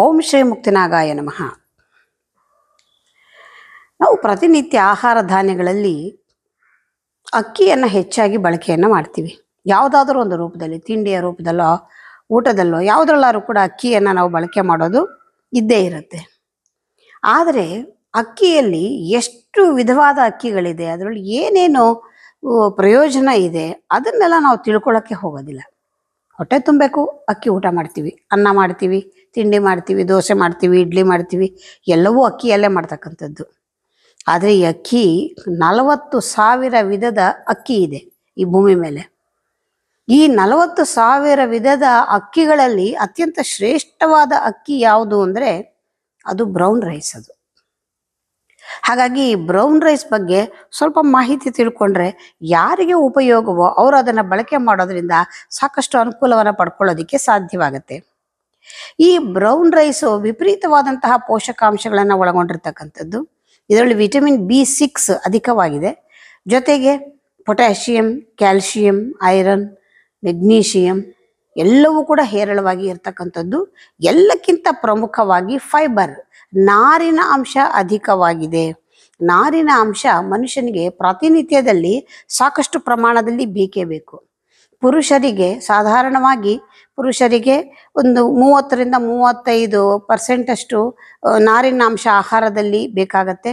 ಓಂ ಶ್ರೀ ಮುಕ್ತಿನಾಗಾಯ ನಮಃ ನಾವು ಪ್ರತಿನಿತ್ಯ ಆಹಾರ ಧಾನ್ಯಗಳಲ್ಲಿ ಅಕ್ಕಿಯನ್ನು ಹೆಚ್ಚಾಗಿ ಬಳಕೆಯನ್ನು ಮಾಡ್ತೀವಿ ಯಾವುದಾದ್ರೂ ಒಂದು ರೂಪದಲ್ಲಿ ತಿಂಡಿಯ ರೂಪದಲ್ಲೋ ಊಟದಲ್ಲೋ ಯಾವುದ್ರಲ್ಲಾದ್ರೂ ಕೂಡ ಅಕ್ಕಿಯನ್ನು ನಾವು ಬಳಕೆ ಮಾಡೋದು ಇದ್ದೇ ಇರುತ್ತೆ ಆದರೆ ಅಕ್ಕಿಯಲ್ಲಿ ಎಷ್ಟು ವಿಧವಾದ ಅಕ್ಕಿಗಳಿದೆ ಅದರಲ್ಲಿ ಏನೇನು ಪ್ರಯೋಜನ ಇದೆ ಅದನ್ನೆಲ್ಲ ನಾವು ತಿಳ್ಕೊಳ್ಳೋಕ್ಕೆ ಹೋಗೋದಿಲ್ಲ ಹೊಟ್ಟೆ ತುಂಬಬೇಕು ಅಕ್ಕಿ ಊಟ ಮಾಡ್ತೀವಿ ಅನ್ನ ಮಾಡ್ತೀವಿ ತಿಂಡಿ ಮಾಡ್ತೀವಿ ದೋಸೆ ಮಾಡ್ತೀವಿ ಇಡ್ಲಿ ಮಾಡ್ತೀವಿ ಎಲ್ಲವೂ ಅಕ್ಕಿಯಲ್ಲೇ ಮಾಡ್ತಕ್ಕಂಥದ್ದು ಆದರೆ ಈ ಅಕ್ಕಿ ನಲವತ್ತು ಸಾವಿರ ವಿಧದ ಅಕ್ಕಿ ಇದೆ ಈ ಭೂಮಿ ಮೇಲೆ ಈ ನಲವತ್ತು ಸಾವಿರ ವಿಧದ ಅಕ್ಕಿಗಳಲ್ಲಿ ಅತ್ಯಂತ ಶ್ರೇಷ್ಠವಾದ ಅಕ್ಕಿ ಯಾವುದು ಅಂದರೆ ಅದು ಬ್ರೌನ್ ರೈಸ್ ಅದು ಹಾಗಾಗಿ ಬ್ರೌನ್ ರೈಸ್ ಬಗ್ಗೆ ಸ್ವಲ್ಪ ಮಾಹಿತಿ ತಿಳ್ಕೊಂಡ್ರೆ ಯಾರಿಗೆ ಉಪಯೋಗವೋ ಅವರು ಅದನ್ನು ಬಳಕೆ ಮಾಡೋದ್ರಿಂದ ಸಾಕಷ್ಟು ಅನುಕೂಲವನ್ನು ಪಡ್ಕೊಳ್ಳೋದಕ್ಕೆ ಸಾಧ್ಯವಾಗುತ್ತೆ ಈ ಬ್ರೌನ್ ರೈಸು ವಿಪರೀತವಾದಂತಹ ಪೋಷಕಾಂಶಗಳನ್ನು ಒಳಗೊಂಡಿರ್ತಕ್ಕಂಥದ್ದು ಇದರಲ್ಲಿ ವಿಟಮಿನ್ ಬಿ ಸಿಕ್ಸ್ ಅಧಿಕವಾಗಿದೆ ಜೊತೆಗೆ ಪೊಟ್ಯಾಷಿಯಂ ಕ್ಯಾಲ್ಶಿಯಂ ಐರನ್ ಮೆಗ್ನೀಷಿಯಂ ಎಲ್ಲವೂ ಕೂಡ ಹೇರಳವಾಗಿ ಇರ್ತಕ್ಕಂಥದ್ದು ಎಲ್ಲಕ್ಕಿಂತ ಪ್ರಮುಖವಾಗಿ ಫೈಬರ್ ನಾರಿನ ಅಂಶ ಅಧಿಕವಾಗಿದೆ ನಾರಿನ ಅಂಶ ಮನುಷ್ಯನಿಗೆ ಪ್ರಾತಿನಿತ್ಯದಲ್ಲಿ ಸಾಕಷ್ಟು ಪ್ರಮಾಣದಲ್ಲಿ ಬೇಕೇ ಬೇಕು ಪುರುಷರಿಗೆ ಸಾಧಾರಣವಾಗಿ ಪುರುಷರಿಗೆ ಒಂದು ಮೂವತ್ತರಿಂದ ಮೂವತ್ತೈದು ಪರ್ಸೆಂಟಷ್ಟು ನಾರಿನ ಅಂಶ ಆಹಾರದಲ್ಲಿ ಬೇಕಾಗತ್ತೆ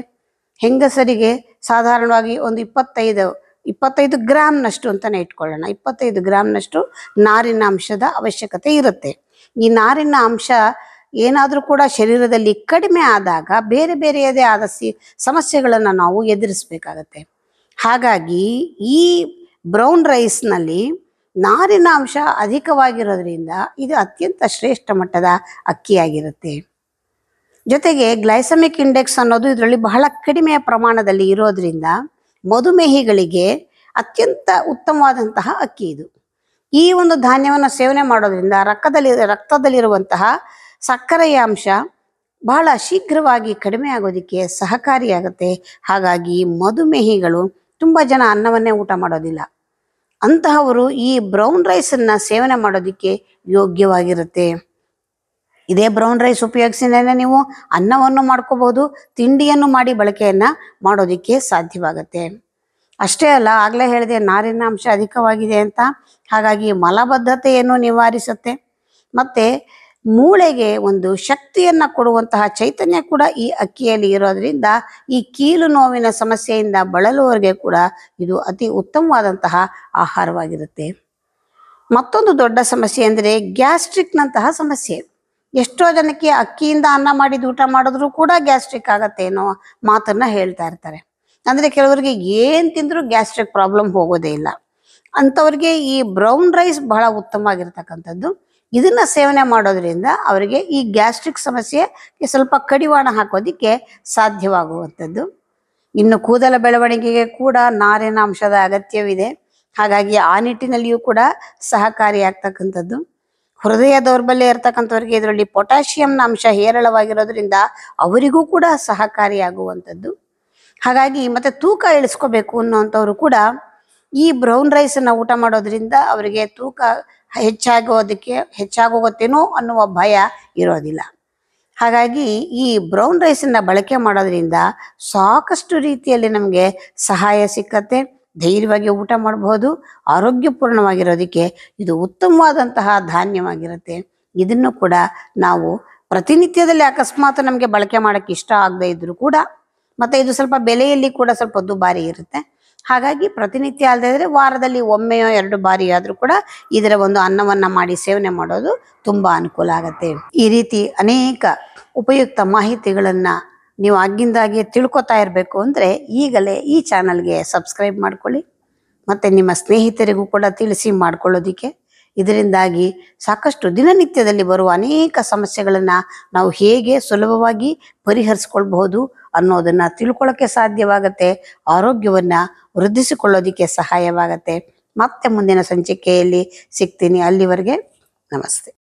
ಹೆಂಗಸರಿಗೆ ಸಾಧಾರಣವಾಗಿ ಒಂದು ಇಪ್ಪತ್ತೈದು ಇಪ್ಪತ್ತೈದು ಗ್ರಾಮ್ನಷ್ಟು ಅಂತಲೇ ಇಟ್ಕೊಳ್ಳೋಣ ಇಪ್ಪತ್ತೈದು ಗ್ರಾಮ್ನಷ್ಟು ನಾರಿನ ಅಂಶದ ಅವಶ್ಯಕತೆ ಇರುತ್ತೆ ಈ ನಾರಿನ ಅಂಶ ಏನಾದರೂ ಕೂಡ ಶರೀರದಲ್ಲಿ ಕಡಿಮೆ ಆದಾಗ ಬೇರೆ ಬೇರೆಯದೇ ಆದ ಸಿ ಸಮಸ್ಯೆಗಳನ್ನು ನಾವು ಎದುರಿಸಬೇಕಾಗತ್ತೆ ಹಾಗಾಗಿ ಈ ಬ್ರೌನ್ ರೈಸ್ನಲ್ಲಿ ನಾರಿನ ಅಂಶ ಅಧಿಕವಾಗಿರೋದ್ರಿಂದ ಇದು ಅತ್ಯಂತ ಶ್ರೇಷ್ಠ ಮಟ್ಟದ ಅಕ್ಕಿಯಾಗಿರುತ್ತೆ ಜೊತೆಗೆ ಗ್ಲೈಸಮಿಕ್ ಇಂಡೆಕ್ಸ್ ಅನ್ನೋದು ಇದರಲ್ಲಿ ಬಹಳ ಕಡಿಮೆ ಪ್ರಮಾಣದಲ್ಲಿ ಇರೋದ್ರಿಂದ ಮಧುಮೇಹಿಗಳಿಗೆ ಅತ್ಯಂತ ಉತ್ತಮವಾದಂತಹ ಅಕ್ಕಿ ಇದು ಈ ಒಂದು ಧಾನ್ಯವನ್ನು ಸೇವನೆ ಮಾಡೋದ್ರಿಂದ ರಕ್ತದಲ್ಲಿ ರಕ್ತದಲ್ಲಿರುವಂತಹ ಸಕ್ಕರೆಯ ಅಂಶ ಬಹಳ ಶೀಘ್ರವಾಗಿ ಕಡಿಮೆ ಆಗೋದಕ್ಕೆ ಸಹಕಾರಿಯಾಗುತ್ತೆ ಹಾಗಾಗಿ ಮಧುಮೇಹಿಗಳು ತುಂಬ ಜನ ಅನ್ನವನ್ನೇ ಊಟ ಮಾಡೋದಿಲ್ಲ ಅಂತಹವರು ಈ ಬ್ರೌನ್ ರೈಸನ್ನು ಸೇವನೆ ಮಾಡೋದಕ್ಕೆ ಯೋಗ್ಯವಾಗಿರುತ್ತೆ ಇದೇ ಬ್ರೌನ್ ರೈಸ್ ಉಪಯೋಗಿಸಿನೇ ನೀವು ಅನ್ನವನ್ನು ಮಾಡ್ಕೋಬಹುದು ತಿಂಡಿಯನ್ನು ಮಾಡಿ ಬಳಕೆಯನ್ನು ಮಾಡೋದಕ್ಕೆ ಸಾಧ್ಯವಾಗುತ್ತೆ ಅಷ್ಟೇ ಅಲ್ಲ ಆಗಲೇ ಹೇಳಿದೆ ನಾರಿನ ಅಂಶ ಅಧಿಕವಾಗಿದೆ ಅಂತ ಹಾಗಾಗಿ ಮಲಬದ್ಧತೆಯನ್ನು ನಿವಾರಿಸುತ್ತೆ ಮತ್ತು ಮೂಳೆಗೆ ಒಂದು ಶಕ್ತಿಯನ್ನು ಕೊಡುವಂತಹ ಚೈತನ್ಯ ಕೂಡ ಈ ಅಕ್ಕಿಯಲ್ಲಿ ಇರೋದ್ರಿಂದ ಈ ಕೀಲು ನೋವಿನ ಸಮಸ್ಯೆಯಿಂದ ಬಳಲುವವರಿಗೆ ಕೂಡ ಇದು ಅತಿ ಉತ್ತಮವಾದಂತಹ ಆಹಾರವಾಗಿರುತ್ತೆ ಮತ್ತೊಂದು ದೊಡ್ಡ ಸಮಸ್ಯೆ ಅಂದರೆ ಗ್ಯಾಸ್ಟ್ರಿಕ್ನಂತಹ ಸಮಸ್ಯೆ ಎಷ್ಟೋ ಜನಕ್ಕೆ ಅಕ್ಕಿಯಿಂದ ಅನ್ನ ಮಾಡಿದ ಊಟ ಮಾಡಿದ್ರು ಕೂಡ ಗ್ಯಾಸ್ಟ್ರಿಕ್ ಆಗತ್ತೆ ಅನ್ನೋ ಮಾತನ್ನ ಹೇಳ್ತಾ ಇರ್ತಾರೆ ಅಂದ್ರೆ ಕೆಲವರಿಗೆ ಏನು ತಿಂದ್ರು ಗ್ಯಾಸ್ಟ್ರಿಕ್ ಪ್ರಾಬ್ಲಮ್ ಹೋಗೋದೇ ಇಲ್ಲ ಅಂಥವ್ರಿಗೆ ಈ ಬ್ರೌನ್ ರೈಸ್ ಬಹಳ ಉತ್ತಮವಾಗಿರ್ತಕ್ಕಂಥದ್ದು ಇದನ್ನ ಸೇವನೆ ಮಾಡೋದ್ರಿಂದ ಅವರಿಗೆ ಈ ಗ್ಯಾಸ್ಟ್ರಿಕ್ ಸಮಸ್ಯೆ ಸ್ವಲ್ಪ ಕಡಿವಾಣ ಹಾಕೋದಿಕ್ಕೆ ಸಾಧ್ಯವಾಗುವಂಥದ್ದು ಇನ್ನು ಕೂದಲ ಬೆಳವಣಿಗೆಗೆ ಕೂಡ ನಾರಿನ ಅಂಶದ ಅಗತ್ಯವಿದೆ ಹಾಗಾಗಿ ಆ ನಿಟ್ಟಿನಲ್ಲಿಯೂ ಕೂಡ ಸಹಕಾರಿಯಾಗ್ತಕ್ಕಂಥದ್ದು ಹೃದಯ ದೌರ್ಬಲ್ಯ ಇರತಕ್ಕಂಥವ್ರಿಗೆ ಇದರಲ್ಲಿ ಪೊಟ್ಯಾಷಿಯಂನ ಅಂಶ ಹೇರಳವಾಗಿರೋದ್ರಿಂದ ಅವರಿಗೂ ಕೂಡ ಸಹಕಾರಿಯಾಗುವಂಥದ್ದು ಹಾಗಾಗಿ ಮತ್ತೆ ತೂಕ ಇಳಿಸ್ಕೋಬೇಕು ಅನ್ನೋವಂಥವ್ರು ಕೂಡ ಈ ಬ್ರೌನ್ ರೈಸನ್ನು ಊಟ ಮಾಡೋದ್ರಿಂದ ಅವರಿಗೆ ತೂಕ ಹೆಚ್ಚಾಗೋದಕ್ಕೆ ಹೆಚ್ಚಾಗೋಗುತ್ತೇನೋ ಅನ್ನುವ ಭಯ ಇರೋದಿಲ್ಲ ಹಾಗಾಗಿ ಈ ಬ್ರೌನ್ ರೈಸನ್ನು ಬಳಕೆ ಮಾಡೋದ್ರಿಂದ ಸಾಕಷ್ಟು ರೀತಿಯಲ್ಲಿ ನಮಗೆ ಸಹಾಯ ಸಿಕ್ಕತ್ತೆ ಧೈರ್ಯವಾಗಿ ಊಟ ಮಾಡಬಹುದು ಆರೋಗ್ಯಪೂರ್ಣವಾಗಿರೋದಕ್ಕೆ ಇದು ಉತ್ತಮವಾದಂತಹ ಧಾನ್ಯವಾಗಿರುತ್ತೆ ಇದನ್ನು ಕೂಡ ನಾವು ಪ್ರತಿನಿತ್ಯದಲ್ಲಿ ಅಕಸ್ಮಾತ್ ನಮಗೆ ಬಳಕೆ ಮಾಡೋಕ್ಕೆ ಇಷ್ಟ ಆಗದೇ ಇದ್ದರೂ ಕೂಡ ಮತ್ತು ಇದು ಸ್ವಲ್ಪ ಬೆಲೆಯಲ್ಲಿ ಕೂಡ ಸ್ವಲ್ಪ ದುಬಾರಿ ಇರುತ್ತೆ ಹಾಗಾಗಿ ಪ್ರತಿನಿತ್ಯ ಅಲ್ಲದೆ ಇದ್ದರೆ ವಾರದಲ್ಲಿ ಒಮ್ಮೆಯೋ ಎರಡು ಬಾರಿ ಆದರೂ ಕೂಡ ಇದರ ಒಂದು ಅನ್ನವನ್ನು ಮಾಡಿ ಸೇವನೆ ಮಾಡೋದು ತುಂಬ ಅನುಕೂಲ ಆಗುತ್ತೆ ಈ ರೀತಿ ಅನೇಕ ಉಪಯುಕ್ತ ಮಾಹಿತಿಗಳನ್ನು ನೀವು ಆಗಿಂದಾಗೆ ತಿಳ್ಕೊತಾ ಇರಬೇಕು ಅಂದರೆ ಈಗಲೇ ಈ ಚಾನಲ್ಗೆ ಸಬ್ಸ್ಕ್ರೈಬ್ ಮಾಡ್ಕೊಳ್ಳಿ ಮತ್ತು ನಿಮ್ಮ ಸ್ನೇಹಿತರಿಗೂ ಕೂಡ ತಿಳಿಸಿ ಮಾಡಿಕೊಳ್ಳೋದಕ್ಕೆ ಇದರಿಂದಾಗಿ ಸಾಕಷ್ಟು ದಿನನಿತ್ಯದಲ್ಲಿ ಬರುವ ಅನೇಕ ಸಮಸ್ಯೆಗಳನ್ನು ನಾವು ಹೇಗೆ ಸುಲಭವಾಗಿ ಪರಿಹರಿಸ್ಕೊಳ್ಬಹುದು ಅನ್ನೋದನ್ನು ತಿಳ್ಕೊಳ್ಳೋಕ್ಕೆ ಸಾಧ್ಯವಾಗುತ್ತೆ ಆರೋಗ್ಯವನ್ನು ವೃದ್ಧಿಸಿಕೊಳ್ಳೋದಕ್ಕೆ ಸಹಾಯವಾಗತ್ತೆ ಮತ್ತೆ ಮುಂದಿನ ಸಂಚಿಕೆಯಲ್ಲಿ ಸಿಗ್ತೀನಿ ಅಲ್ಲಿವರೆಗೆ ನಮಸ್ತೆ